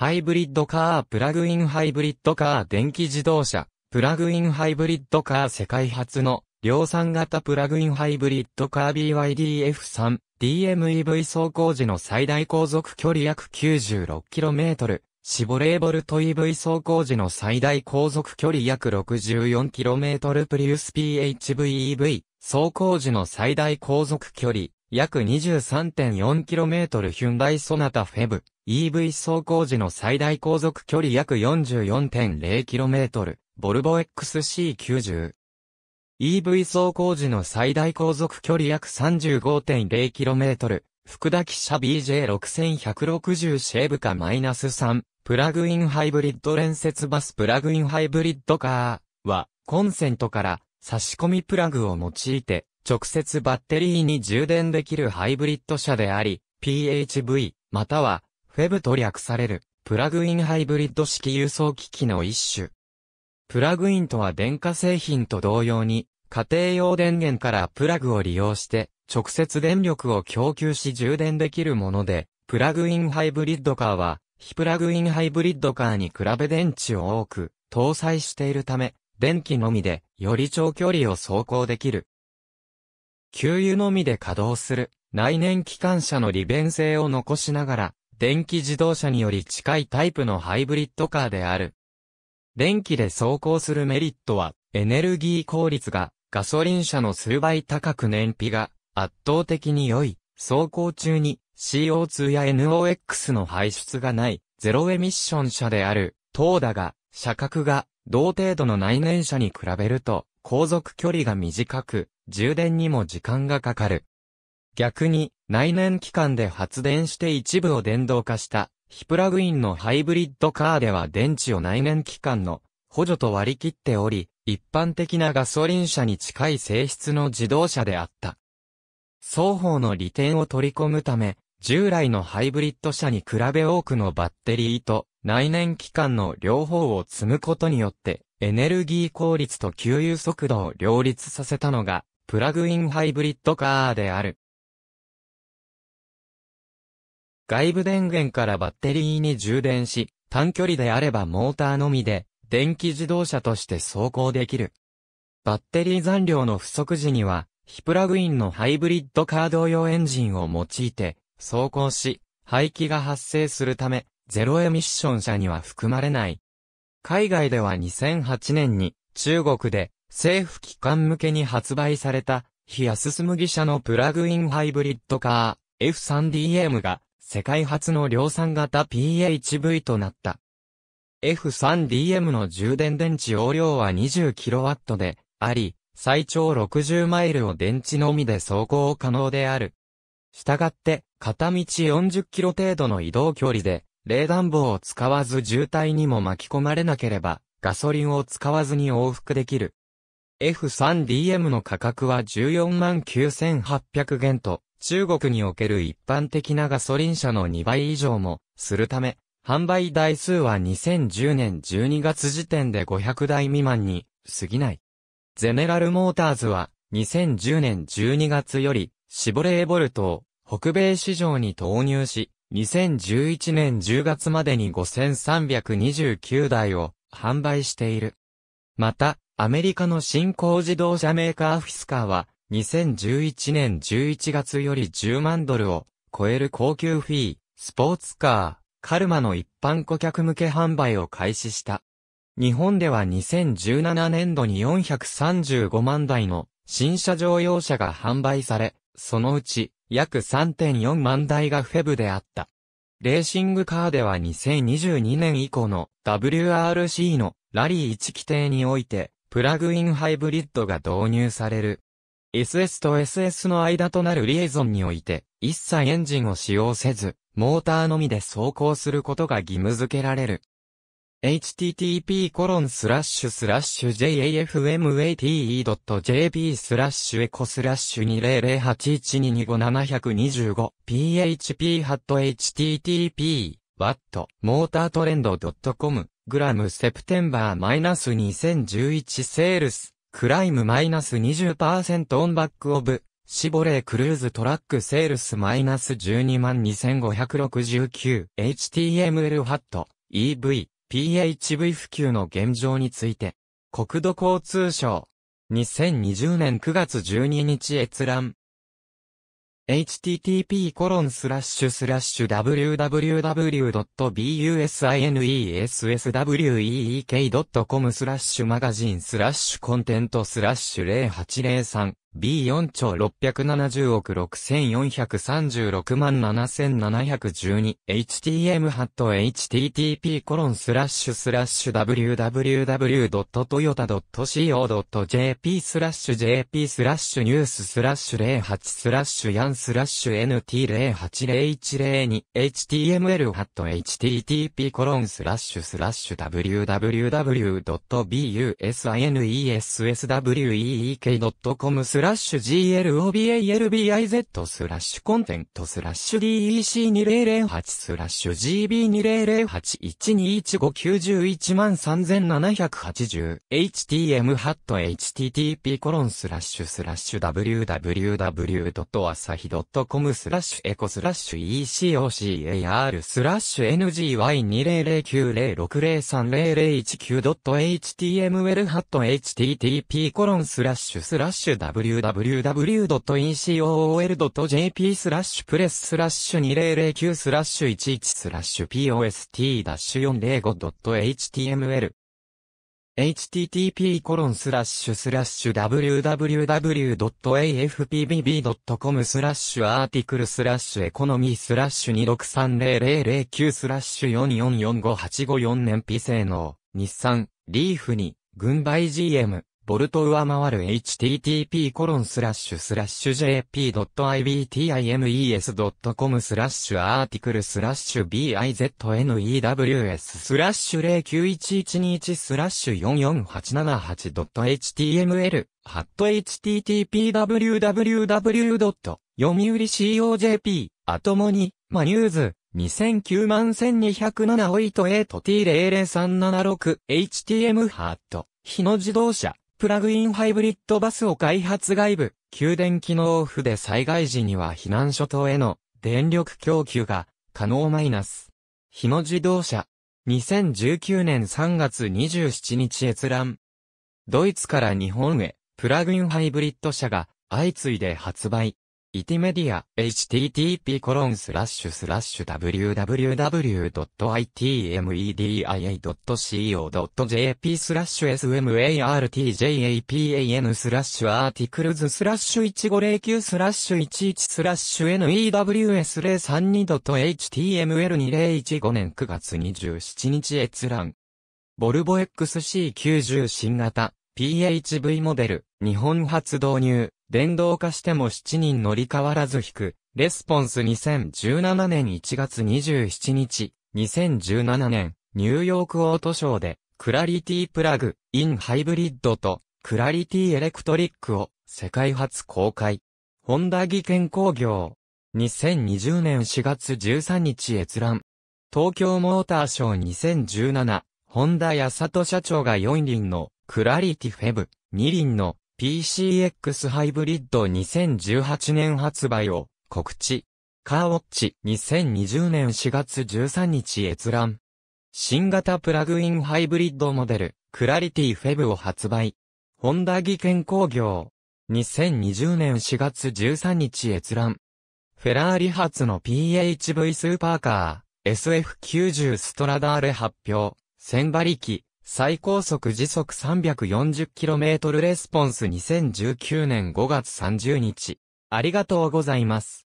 ハイブリッドカープラグインハイブリッドカー電気自動車、プラグインハイブリッドカー世界初の量産型プラグインハイブリッドカー BYDF3、DMEV 走行時の最大航続距離約 96km、シボレーボルト EV 走行時の最大航続距離約 64km プリウス PHVEV、走行時の最大航続距離約 23.4km ヒュンダイソナタフェブ、EV 走行時の最大航続距離約 44.0km、ボルボ XC90。EV 走行時の最大航続距離約 35.0km、福田汽車 BJ6160 シェーブカ -3、プラグインハイブリッド連接バスプラグインハイブリッドカーは、コンセントから差し込みプラグを用いて、直接バッテリーに充電できるハイブリッド車であり、PHV、またはフェブと略される、プラグインハイブリッド式輸送機器の一種。プラグインとは電化製品と同様に、家庭用電源からプラグを利用して、直接電力を供給し充電できるもので、プラグインハイブリッドカーは、非プラグインハイブリッドカーに比べ電池を多く搭載しているため、電気のみでより長距離を走行できる。給油のみで稼働する内燃機関車の利便性を残しながら、電気自動車により近いタイプのハイブリッドカーである。電気で走行するメリットは、エネルギー効率がガソリン車の数倍高く燃費が圧倒的に良い。走行中に CO2 や NOx の排出がないゼロエミッション車である、等だが、車格が同程度の内燃車に比べると航続距離が短く、充電にも時間がかかる。逆に、内燃機関で発電して一部を電動化した、非プラグインのハイブリッドカーでは電池を内燃機関の補助と割り切っており、一般的なガソリン車に近い性質の自動車であった。双方の利点を取り込むため、従来のハイブリッド車に比べ多くのバッテリーと内燃機関の両方を積むことによってエネルギー効率と給油速度を両立させたのがプラグインハイブリッドカーである。外部電源からバッテリーに充電し、短距離であればモーターのみで、電気自動車として走行できる。バッテリー残量の不足時には、非プラグインのハイブリッドカー同様エンジンを用いて、走行し、排気が発生するため、ゼロエミッション車には含まれない。海外では2008年に、中国で、政府機関向けに発売された、非安スムギ社のプラグインハイブリッドカー、F3DM が、世界初の量産型 PHV となった。F3DM の充電電池容量は 20kW であり、最長60マイルを電池のみで走行可能である。したがって、片道40キロ程度の移動距離で、冷暖房を使わず渋滞にも巻き込まれなければ、ガソリンを使わずに往復できる。F3DM の価格は149,800元と、中国における一般的なガソリン車の2倍以上も、するため、販売台数は2010年12月時点で500台未満に過ぎない。ゼネラルモーターズは2010年12月よりシボレーボルトを北米市場に投入し、2011年10月までに5329台を販売している。また、アメリカの新興自動車メーカーフィスカーは、2011年11月より10万ドルを超える高級フィー、スポーツカー、カルマの一般顧客向け販売を開始した。日本では2017年度に435万台の新車乗用車が販売され、そのうち約3.4万台がフェブであった。レーシングカーでは2022年以降の WRC のラリー1規定においてプラグインハイブリッドが導入される。SS と SS の間となるリエゾンにおいて、一切エンジンを使用せず、モーターのみで走行することが義務付けられる。http コロンスラッシュスラッシュ jafmate.jp スラッシュエコスラッシュ20081225725 php http ワットモータートレン .com グラムセプテンバーマイナス2011セールス、クライムマイナス20%オンバックオブ、シボレークルーズトラックセールスマイナス122,2569、HTML ハット、EV、PHV 普及の現状について、国土交通省、2020年9月12日閲覧、http://www.businesweek.com スラッシュマガジンスラッシュコンテントスラッシュ0803 B4 兆670億6436万 7712htm.http コロンスラッシュスラッシュ www.toyota.co.jp スラッシュ jp スラッシュニューススラッシュ08スラッシュヤンスラッシュ n t 0 8 0 1 0 2 h t m l h t t p コロンスラッシュスラッシュ w w w b u s i n e s w e e k c o m ススラッシュ GLOBALBIZ スラッシュコンテントスラッシュ DEC2008 スラッシュ GB20081215913780 htm ハット http コロンスラッシュスラッシュ www.asahi.com スラッシュエコスラッシュ ECOCAR スラッシュ NGY200906030019.html ハット http コロンスラッシュスラッシュ w www.incool.jp スラッシュプレススラッシュ2009スラッシュ11スラッシュ post-405.html http コロンスラッシュスラッシュ www.afpbb.com スラッシュアーティクルスラッシュエコノミースラッシュ2630009スラッシュ4445854年費性能、日産、リーフに、軍配 GM。ボルト上回る http://jp.ibtimes.com スラッシュアーティクルスラッシュ biznews スラッシュ09111スラッシュ 44878.html ハット httpwww. 読売 COJP あともにマニューズ2009万1207オイト8 t 00376 htm ハット日の自動車プラグインハイブリッドバスを開発外部、給電機能オフで災害時には避難所等への電力供給が可能マイナス。日野自動車。2019年3月27日閲覧。ドイツから日本へ、プラグインハイブリッド車が相次いで発売。イティメディア http コロンスラッシュスラッシュ www.itmedia.co.jp スラッシュ smartjapan スラッシュアーティクルズスラッシュ1509スラッシュ11スラッシュ news032.html2015 年9月27日閲覧ボルボ XC90 新型 PHV モデル日本初導入電動化しても7人乗り変わらず引く。レスポンス2017年1月27日、2017年、ニューヨークオートショーで、クラリティプラグ、インハイブリッドと、クラリティエレクトリックを、世界初公開。ホンダ技研工業。2020年4月13日閲覧。東京モーターショー2017、ホンダや里社長が4輪の、クラリティフェブ、2輪の、PCX ハイブリッド2018年発売を告知。カーウォッチ2020年4月13日閲覧。新型プラグインハイブリッドモデル、クラリティフェブを発売。ホンダ技研工業。2020年4月13日閲覧。フェラーリ発の PHV スーパーカー、SF90 ストラダーレ発表、1000馬力、最高速時速 340km レスポンス2019年5月30日。ありがとうございます。